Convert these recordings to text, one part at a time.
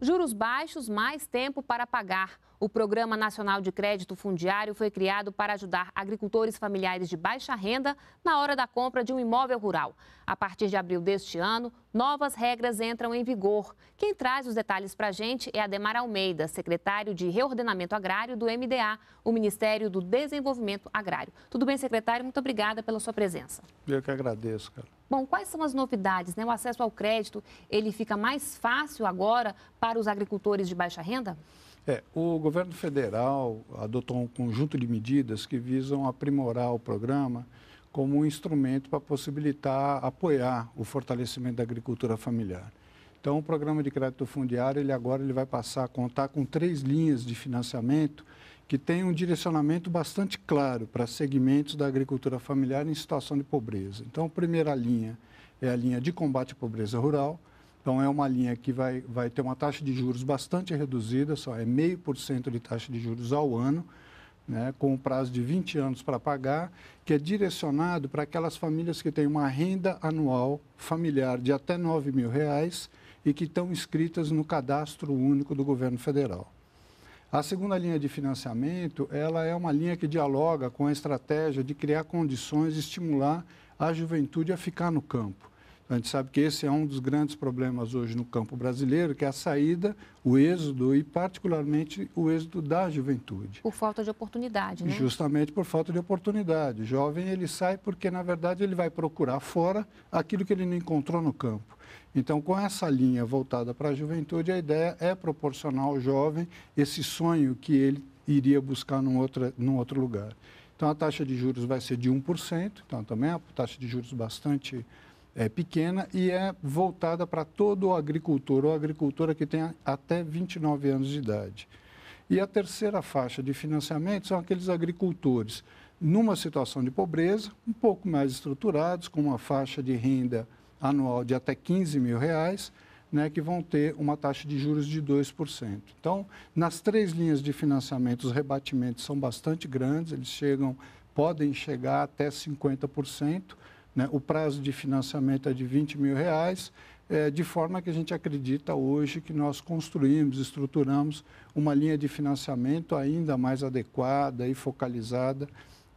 Juros baixos, mais tempo para pagar. O Programa Nacional de Crédito Fundiário foi criado para ajudar agricultores familiares de baixa renda na hora da compra de um imóvel rural. A partir de abril deste ano, novas regras entram em vigor. Quem traz os detalhes para a gente é Ademar Almeida, secretário de Reordenamento Agrário do MDA, o Ministério do Desenvolvimento Agrário. Tudo bem, secretário? Muito obrigada pela sua presença. Eu que agradeço, cara. Bom, quais são as novidades? Né? O acesso ao crédito, ele fica mais fácil agora para os agricultores de baixa renda? É, o governo federal adotou um conjunto de medidas que visam aprimorar o programa como um instrumento para possibilitar apoiar o fortalecimento da agricultura familiar. Então, o programa de crédito fundiário, ele agora ele vai passar a contar com três linhas de financiamento que tem um direcionamento bastante claro para segmentos da agricultura familiar em situação de pobreza. Então, a primeira linha é a linha de combate à pobreza rural, então, é uma linha que vai, vai ter uma taxa de juros bastante reduzida, só é 0,5% de taxa de juros ao ano, né, com um prazo de 20 anos para pagar, que é direcionado para aquelas famílias que têm uma renda anual familiar de até R$ 9 mil reais e que estão inscritas no cadastro único do governo federal. A segunda linha de financiamento, ela é uma linha que dialoga com a estratégia de criar condições de estimular a juventude a ficar no campo. A gente sabe que esse é um dos grandes problemas hoje no campo brasileiro, que é a saída, o êxodo e, particularmente, o êxodo da juventude. Por falta de oportunidade, né? Justamente por falta de oportunidade. O jovem, ele sai porque, na verdade, ele vai procurar fora aquilo que ele não encontrou no campo. Então, com essa linha voltada para a juventude, a ideia é proporcionar ao jovem esse sonho que ele iria buscar num outro, num outro lugar. Então, a taxa de juros vai ser de 1%, então também é uma taxa de juros bastante é pequena e é voltada para todo o agricultor ou agricultora que tem até 29 anos de idade. E a terceira faixa de financiamento são aqueles agricultores numa situação de pobreza, um pouco mais estruturados, com uma faixa de renda anual de até 15 mil reais, né, que vão ter uma taxa de juros de 2%. Então, nas três linhas de financiamento, os rebatimentos são bastante grandes, eles chegam, podem chegar até 50%. Né? O prazo de financiamento é de 20 mil reais, é, de forma que a gente acredita hoje que nós construímos, estruturamos uma linha de financiamento ainda mais adequada e focalizada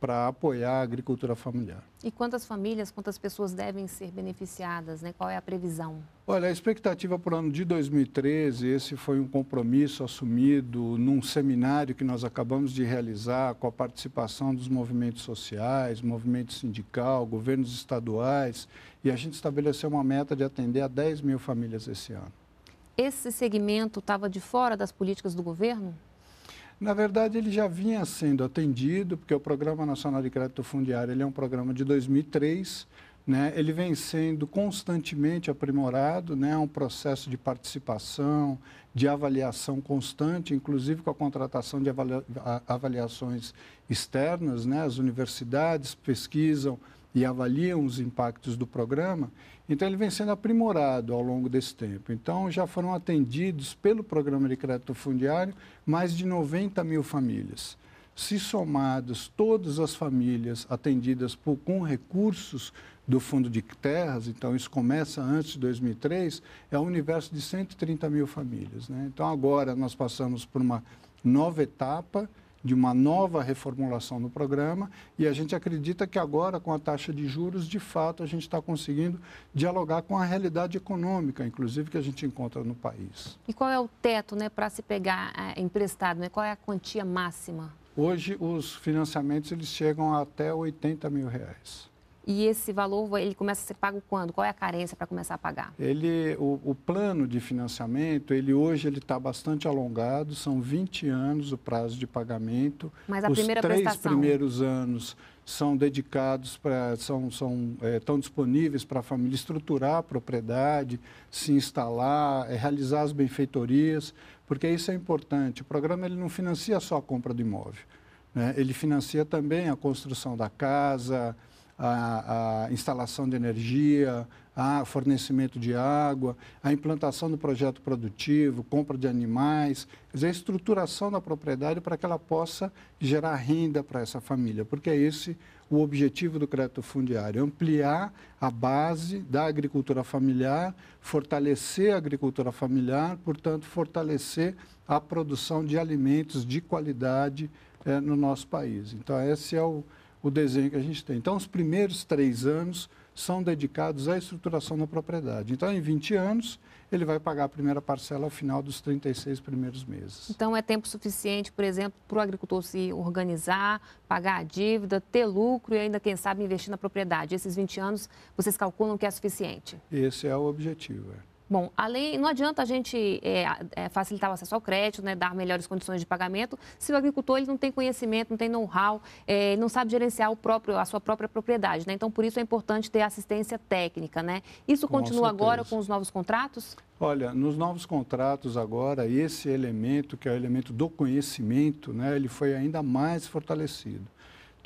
para apoiar a agricultura familiar. E quantas famílias, quantas pessoas devem ser beneficiadas? Né? Qual é a previsão? Olha, a expectativa para o ano de 2013, esse foi um compromisso assumido num seminário que nós acabamos de realizar com a participação dos movimentos sociais, movimento sindical, governos estaduais, e a gente estabeleceu uma meta de atender a 10 mil famílias esse ano. Esse segmento estava de fora das políticas do governo? Na verdade, ele já vinha sendo atendido, porque o Programa Nacional de Crédito Fundiário ele é um programa de 2003, né? ele vem sendo constantemente aprimorado, né? É um processo de participação, de avaliação constante, inclusive com a contratação de avalia... avaliações externas, né? as universidades pesquisam e avaliam os impactos do programa então, ele vem sendo aprimorado ao longo desse tempo. Então, já foram atendidos pelo programa de crédito fundiário mais de 90 mil famílias. Se somadas todas as famílias atendidas por, com recursos do Fundo de Terras, então isso começa antes de 2003, é um universo de 130 mil famílias. Né? Então, agora nós passamos por uma nova etapa de uma nova reformulação no programa e a gente acredita que agora, com a taxa de juros, de fato, a gente está conseguindo dialogar com a realidade econômica, inclusive, que a gente encontra no país. E qual é o teto né, para se pegar é, emprestado? Né? Qual é a quantia máxima? Hoje, os financiamentos eles chegam a até 80 mil reais. E esse valor ele começa a ser pago quando? Qual é a carência para começar a pagar? Ele, o, o, plano de financiamento, ele hoje ele está bastante alongado, são 20 anos o prazo de pagamento. Mas a Os primeira três prestação... primeiros anos são dedicados para são são é, tão disponíveis para a família estruturar a propriedade, se instalar, é, realizar as benfeitorias, porque isso é importante. O programa ele não financia só a compra do imóvel, né? ele financia também a construção da casa a, a instalação de energia, a fornecimento de água, a implantação do projeto produtivo, compra de animais, quer dizer, a estruturação da propriedade para que ela possa gerar renda para essa família, porque é esse o objetivo do crédito fundiário, ampliar a base da agricultura familiar, fortalecer a agricultura familiar, portanto, fortalecer a produção de alimentos de qualidade eh, no nosso país. Então, esse é o, o desenho que a gente tem. Então, os primeiros três anos são dedicados à estruturação da propriedade. Então, em 20 anos, ele vai pagar a primeira parcela ao final dos 36 primeiros meses. Então, é tempo suficiente, por exemplo, para o agricultor se organizar, pagar a dívida, ter lucro e ainda, quem sabe, investir na propriedade. Esses 20 anos, vocês calculam que é suficiente? Esse é o objetivo. É. Bom, além, não adianta a gente é, é, facilitar o acesso ao crédito, né, dar melhores condições de pagamento, se o agricultor ele não tem conhecimento, não tem know-how, é, não sabe gerenciar o próprio, a sua própria propriedade. Né? Então, por isso é importante ter assistência técnica. Né? Isso com continua certeza. agora com os novos contratos? Olha, nos novos contratos agora, esse elemento, que é o elemento do conhecimento, né, ele foi ainda mais fortalecido.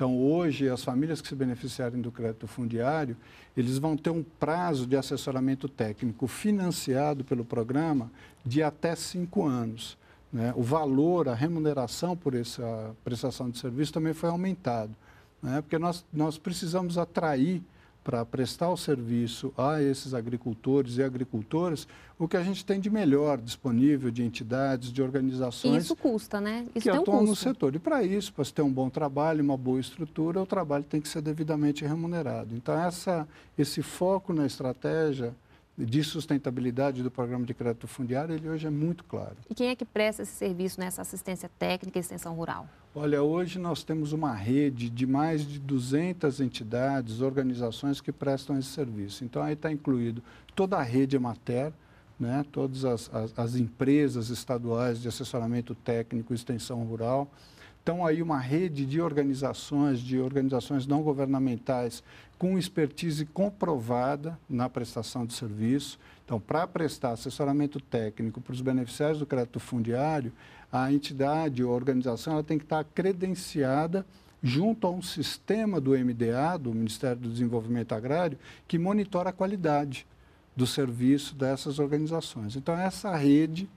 Então, hoje, as famílias que se beneficiarem do crédito fundiário, eles vão ter um prazo de assessoramento técnico financiado pelo programa de até cinco anos. Né? O valor, a remuneração por essa prestação de serviço também foi aumentado, né? porque nós, nós precisamos atrair para prestar o serviço a esses agricultores e agricultoras o que a gente tem de melhor disponível de entidades, de organizações. E isso custa, né? Isso que tem atuam um custo. no setor. E para isso, para se ter um bom trabalho, uma boa estrutura, o trabalho tem que ser devidamente remunerado. Então, essa, esse foco na estratégia de sustentabilidade do programa de crédito fundiário, ele hoje é muito claro. E quem é que presta esse serviço nessa né, assistência técnica e extensão rural? Olha, hoje nós temos uma rede de mais de 200 entidades, organizações que prestam esse serviço. Então, aí está incluído toda a rede Emater, né, todas as, as, as empresas estaduais de assessoramento técnico e extensão rural, então, aí uma rede de organizações, de organizações não governamentais com expertise comprovada na prestação de serviço. Então, para prestar assessoramento técnico para os beneficiários do crédito fundiário, a entidade ou organização ela tem que estar credenciada junto a um sistema do MDA, do Ministério do Desenvolvimento Agrário, que monitora a qualidade do serviço dessas organizações. Então, essa rede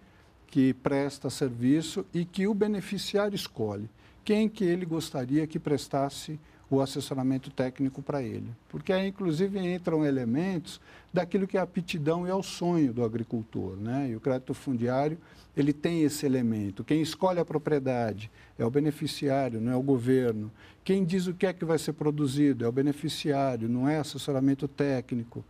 que presta serviço e que o beneficiário escolhe quem que ele gostaria que prestasse o assessoramento técnico para ele. Porque aí, inclusive, entram elementos daquilo que é a aptidão e é o sonho do agricultor. Né? E o crédito fundiário, ele tem esse elemento. Quem escolhe a propriedade é o beneficiário, não é o governo. Quem diz o que é que vai ser produzido é o beneficiário, não é assessoramento técnico.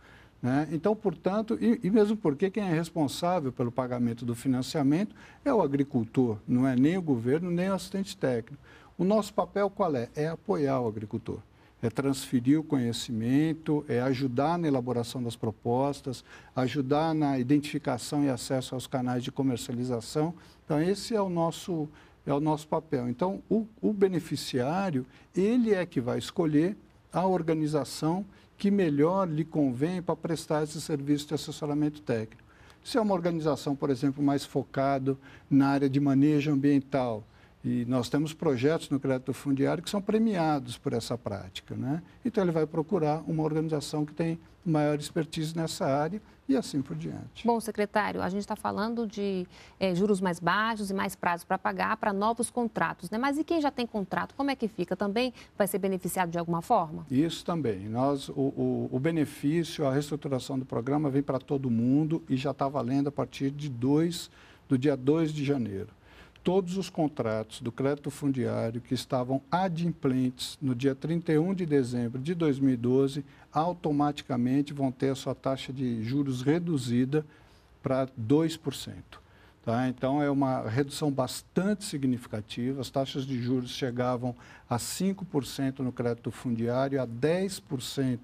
Né? Então, portanto, e, e, mesmo porque quem é responsável pelo pagamento do financiamento é o agricultor, não é nem o governo, nem o assistente técnico. O nosso papel qual é? É apoiar o agricultor, é transferir o conhecimento, é ajudar na elaboração das propostas, ajudar na identificação e acesso aos canais de comercialização. Então, esse é o nosso, é o nosso papel. Então, o, o beneficiário, ele é que vai escolher a organização que melhor lhe convém para prestar esse serviço de assessoramento técnico. Se é uma organização, por exemplo, mais focado na área de manejo ambiental, e nós temos projetos no crédito fundiário que são premiados por essa prática. Né? Então, ele vai procurar uma organização que tem maior expertise nessa área e assim por diante. Bom, secretário, a gente está falando de é, juros mais baixos e mais prazos para pagar para novos contratos, né? Mas e quem já tem contrato, como é que fica? Também vai ser beneficiado de alguma forma? Isso também. Nós, o, o, o benefício, a reestruturação do programa vem para todo mundo e já está valendo a partir de dois do dia 2 de janeiro todos os contratos do crédito fundiário que estavam adimplentes no dia 31 de dezembro de 2012 automaticamente vão ter a sua taxa de juros reduzida para 2%. Tá? Então, é uma redução bastante significativa. As taxas de juros chegavam a 5% no crédito fundiário, a 10%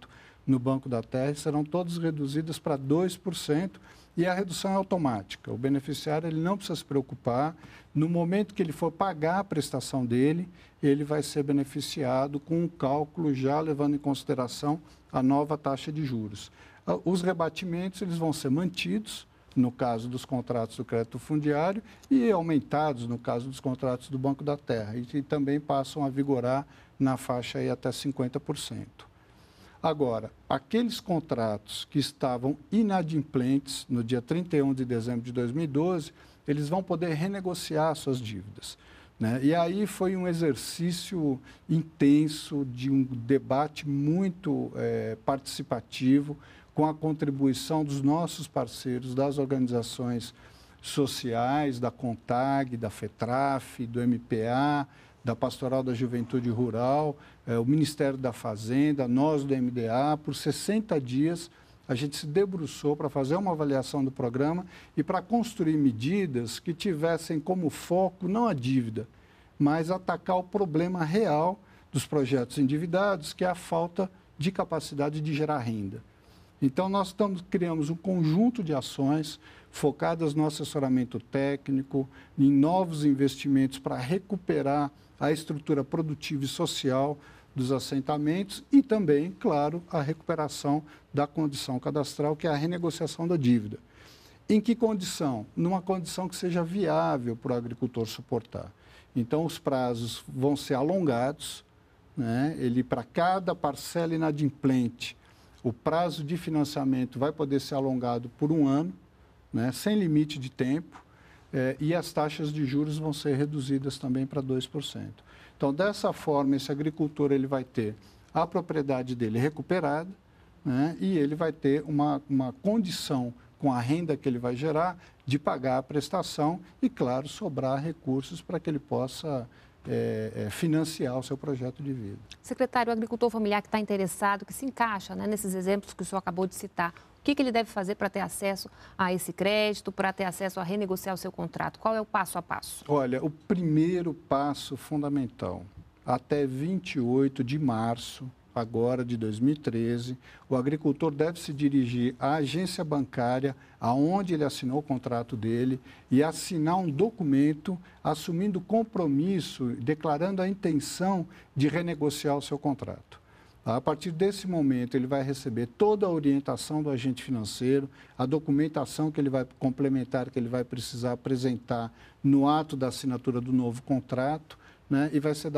no Banco da Terra, serão todas reduzidas para 2% e a redução é automática. O beneficiário ele não precisa se preocupar. No momento que ele for pagar a prestação dele, ele vai ser beneficiado com um cálculo já levando em consideração a nova taxa de juros. Ah, os rebatimentos eles vão ser mantidos no caso dos contratos do crédito fundiário e aumentados no caso dos contratos do Banco da Terra e, e também passam a vigorar na faixa aí até 50%. Agora, aqueles contratos que estavam inadimplentes no dia 31 de dezembro de 2012, eles vão poder renegociar suas dívidas. Né? E aí foi um exercício intenso de um debate muito é, participativo com a contribuição dos nossos parceiros, das organizações sociais, da CONTAG, da FETRAF, do MPA, da Pastoral da Juventude Rural, eh, o Ministério da Fazenda, nós do MDA, por 60 dias a gente se debruçou para fazer uma avaliação do programa e para construir medidas que tivessem como foco não a dívida, mas atacar o problema real dos projetos endividados, que é a falta de capacidade de gerar renda. Então, nós estamos, criamos um conjunto de ações focadas no assessoramento técnico, em novos investimentos para recuperar a estrutura produtiva e social dos assentamentos e também, claro, a recuperação da condição cadastral, que é a renegociação da dívida. Em que condição? Numa condição que seja viável para o agricultor suportar. Então, os prazos vão ser alongados, né? ele para cada parcela inadimplente o prazo de financiamento vai poder ser alongado por um ano, né, sem limite de tempo, eh, e as taxas de juros vão ser reduzidas também para 2%. Então, dessa forma, esse agricultor ele vai ter a propriedade dele recuperada né, e ele vai ter uma, uma condição com a renda que ele vai gerar de pagar a prestação e, claro, sobrar recursos para que ele possa é, é, financiar o seu projeto de vida. Secretário, o agricultor familiar que está interessado, que se encaixa né, nesses exemplos que o senhor acabou de citar, o que, que ele deve fazer para ter acesso a esse crédito, para ter acesso a renegociar o seu contrato? Qual é o passo a passo? Olha, o primeiro passo fundamental, até 28 de março, agora de 2013, o agricultor deve se dirigir à agência bancária aonde ele assinou o contrato dele e assinar um documento assumindo compromisso, declarando a intenção de renegociar o seu contrato. A partir desse momento, ele vai receber toda a orientação do agente financeiro, a documentação que ele vai complementar, que ele vai precisar apresentar no ato da assinatura do novo contrato né, e vai ser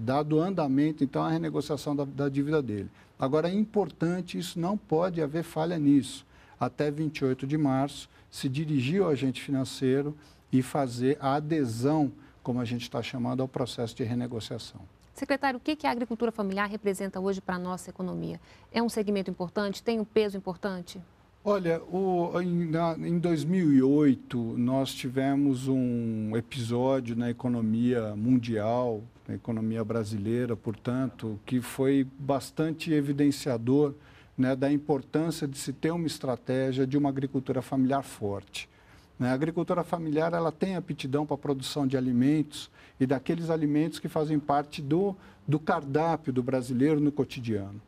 dado andamento, então, à renegociação da, da dívida dele. Agora, é importante, isso não pode haver falha nisso. Até 28 de março, se dirigir ao agente financeiro e fazer a adesão, como a gente está chamando, ao processo de renegociação. Secretário, o que, que a agricultura familiar representa hoje para a nossa economia? É um segmento importante? Tem um peso importante? Olha, o, em, na, em 2008 nós tivemos um episódio na economia mundial, na economia brasileira, portanto, que foi bastante evidenciador né, da importância de se ter uma estratégia de uma agricultura familiar forte. Né. A agricultura familiar ela tem aptidão para a produção de alimentos e daqueles alimentos que fazem parte do, do cardápio do brasileiro no cotidiano.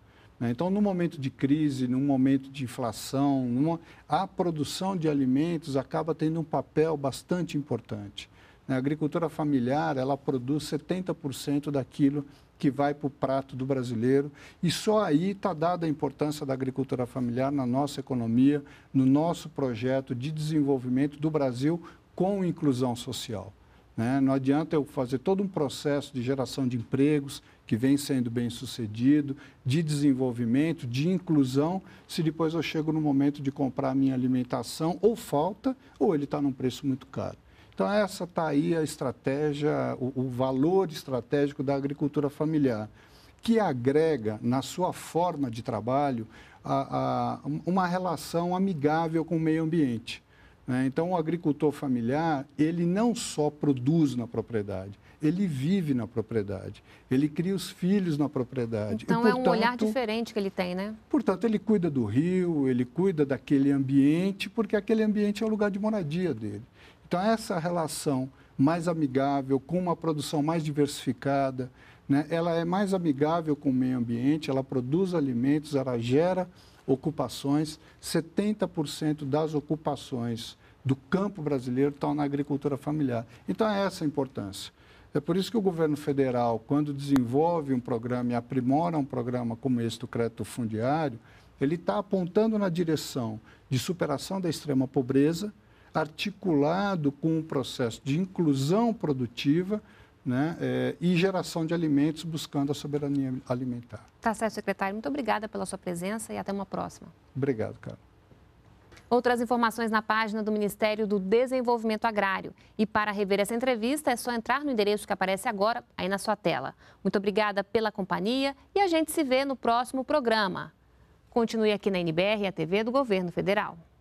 Né? Então, no momento de crise, no momento de inflação, numa, a produção de alimentos acaba tendo um papel bastante importante. Né? A agricultura familiar ela produz 70% daquilo que vai para o prato do brasileiro e só aí está dada a importância da agricultura familiar na nossa economia, no nosso projeto de desenvolvimento do Brasil com inclusão social. Né? Não adianta eu fazer todo um processo de geração de empregos que vem sendo bem sucedido, de desenvolvimento, de inclusão, se depois eu chego no momento de comprar a minha alimentação, ou falta, ou ele está num preço muito caro. Então, essa está aí a estratégia, o, o valor estratégico da agricultura familiar, que agrega na sua forma de trabalho a, a, uma relação amigável com o meio ambiente. Né? Então, o agricultor familiar, ele não só produz na propriedade, ele vive na propriedade, ele cria os filhos na propriedade. Então, e, portanto, é um olhar diferente que ele tem, né? Portanto, ele cuida do rio, ele cuida daquele ambiente, porque aquele ambiente é o lugar de moradia dele. Então, essa relação mais amigável, com uma produção mais diversificada, né? ela é mais amigável com o meio ambiente, ela produz alimentos, ela gera ocupações, 70% das ocupações do campo brasileiro estão na agricultura familiar. Então, é essa a importância. É por isso que o governo federal, quando desenvolve um programa e aprimora um programa como esse do crédito fundiário, ele está apontando na direção de superação da extrema pobreza, articulado com um processo de inclusão produtiva, né, é, e geração de alimentos buscando a soberania alimentar. Tá certo, secretário. Muito obrigada pela sua presença e até uma próxima. Obrigado, cara. Outras informações na página do Ministério do Desenvolvimento Agrário. E para rever essa entrevista, é só entrar no endereço que aparece agora aí na sua tela. Muito obrigada pela companhia e a gente se vê no próximo programa. Continue aqui na NBR, a TV do Governo Federal.